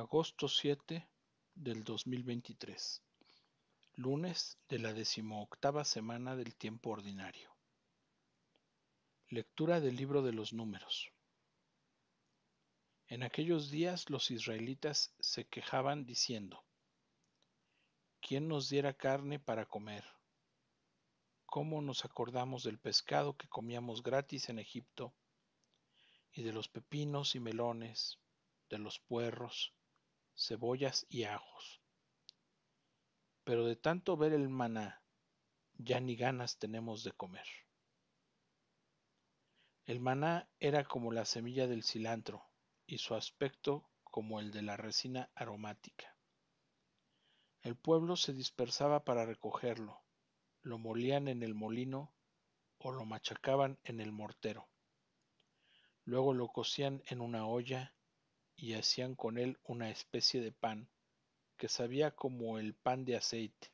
Agosto 7 del 2023. Lunes de la decimoctava semana del tiempo ordinario. Lectura del libro de los números. En aquellos días los israelitas se quejaban diciendo, ¿quién nos diera carne para comer? ¿Cómo nos acordamos del pescado que comíamos gratis en Egipto? Y de los pepinos y melones, de los puerros, cebollas y ajos. Pero de tanto ver el maná, ya ni ganas tenemos de comer. El maná era como la semilla del cilantro y su aspecto como el de la resina aromática. El pueblo se dispersaba para recogerlo, lo molían en el molino o lo machacaban en el mortero. Luego lo cocían en una olla y hacían con él una especie de pan, que sabía como el pan de aceite.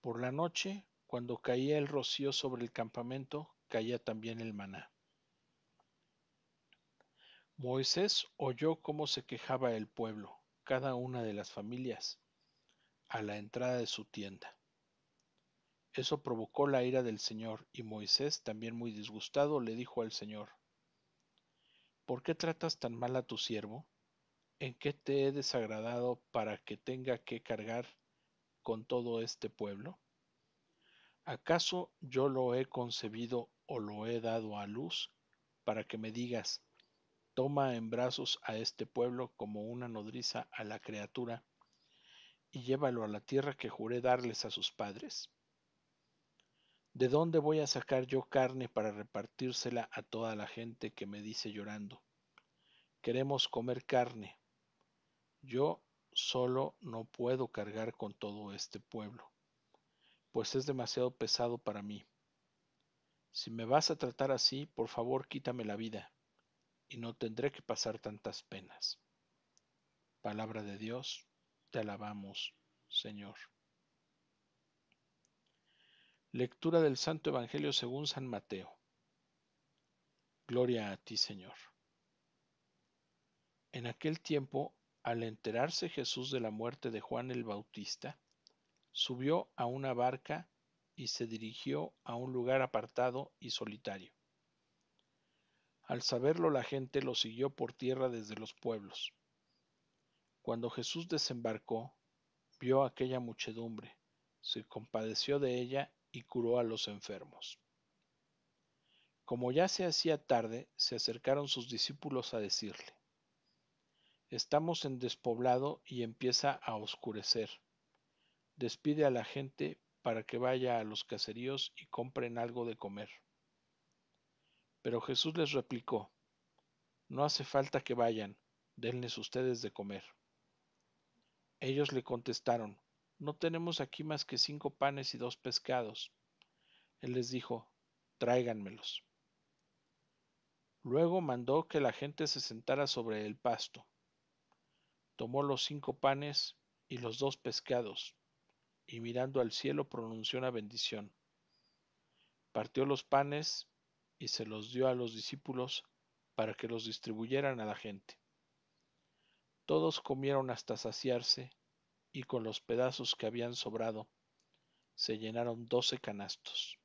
Por la noche, cuando caía el rocío sobre el campamento, caía también el maná. Moisés oyó cómo se quejaba el pueblo, cada una de las familias, a la entrada de su tienda. Eso provocó la ira del Señor, y Moisés, también muy disgustado, le dijo al Señor, ¿Por qué tratas tan mal a tu siervo? ¿En qué te he desagradado para que tenga que cargar con todo este pueblo? ¿Acaso yo lo he concebido o lo he dado a luz para que me digas, toma en brazos a este pueblo como una nodriza a la criatura y llévalo a la tierra que juré darles a sus padres? ¿De dónde voy a sacar yo carne para repartírsela a toda la gente que me dice llorando? Queremos comer carne. Yo solo no puedo cargar con todo este pueblo, pues es demasiado pesado para mí. Si me vas a tratar así, por favor quítame la vida, y no tendré que pasar tantas penas. Palabra de Dios, te alabamos, Señor. Lectura del Santo Evangelio según San Mateo. Gloria a ti, Señor. En aquel tiempo, al enterarse Jesús de la muerte de Juan el Bautista, subió a una barca y se dirigió a un lugar apartado y solitario. Al saberlo la gente lo siguió por tierra desde los pueblos. Cuando Jesús desembarcó, vio aquella muchedumbre, se compadeció de ella y curó a los enfermos. Como ya se hacía tarde, se acercaron sus discípulos a decirle, Estamos en despoblado y empieza a oscurecer. Despide a la gente para que vaya a los caseríos y compren algo de comer. Pero Jesús les replicó, No hace falta que vayan, denles ustedes de comer. Ellos le contestaron, no tenemos aquí más que cinco panes y dos pescados. Él les dijo, tráiganmelos. Luego mandó que la gente se sentara sobre el pasto. Tomó los cinco panes y los dos pescados, y mirando al cielo pronunció una bendición. Partió los panes y se los dio a los discípulos para que los distribuyeran a la gente. Todos comieron hasta saciarse y con los pedazos que habían sobrado se llenaron doce canastos.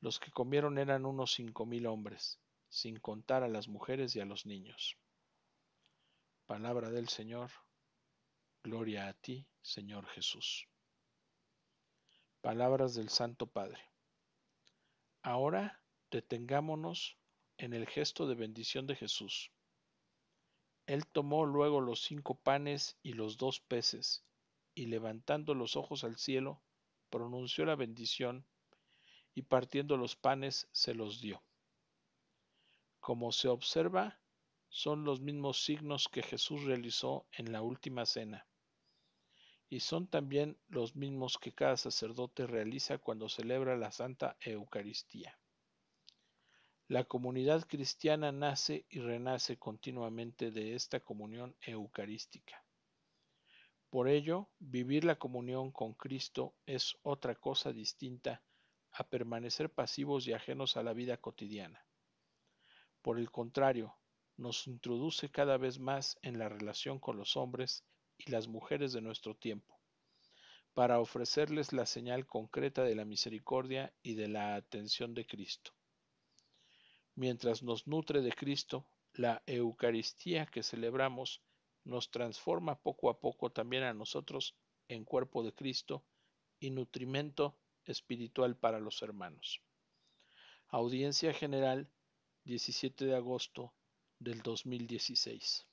Los que comieron eran unos cinco mil hombres, sin contar a las mujeres y a los niños. Palabra del Señor, gloria a ti, Señor Jesús. Palabras del Santo Padre. Ahora detengámonos en el gesto de bendición de Jesús él tomó luego los cinco panes y los dos peces, y levantando los ojos al cielo, pronunció la bendición, y partiendo los panes se los dio. Como se observa, son los mismos signos que Jesús realizó en la última cena, y son también los mismos que cada sacerdote realiza cuando celebra la Santa Eucaristía. La comunidad cristiana nace y renace continuamente de esta comunión eucarística. Por ello, vivir la comunión con Cristo es otra cosa distinta a permanecer pasivos y ajenos a la vida cotidiana. Por el contrario, nos introduce cada vez más en la relación con los hombres y las mujeres de nuestro tiempo, para ofrecerles la señal concreta de la misericordia y de la atención de Cristo mientras nos nutre de Cristo, la Eucaristía que celebramos nos transforma poco a poco también a nosotros en cuerpo de Cristo y nutrimento espiritual para los hermanos. Audiencia General, 17 de agosto del 2016.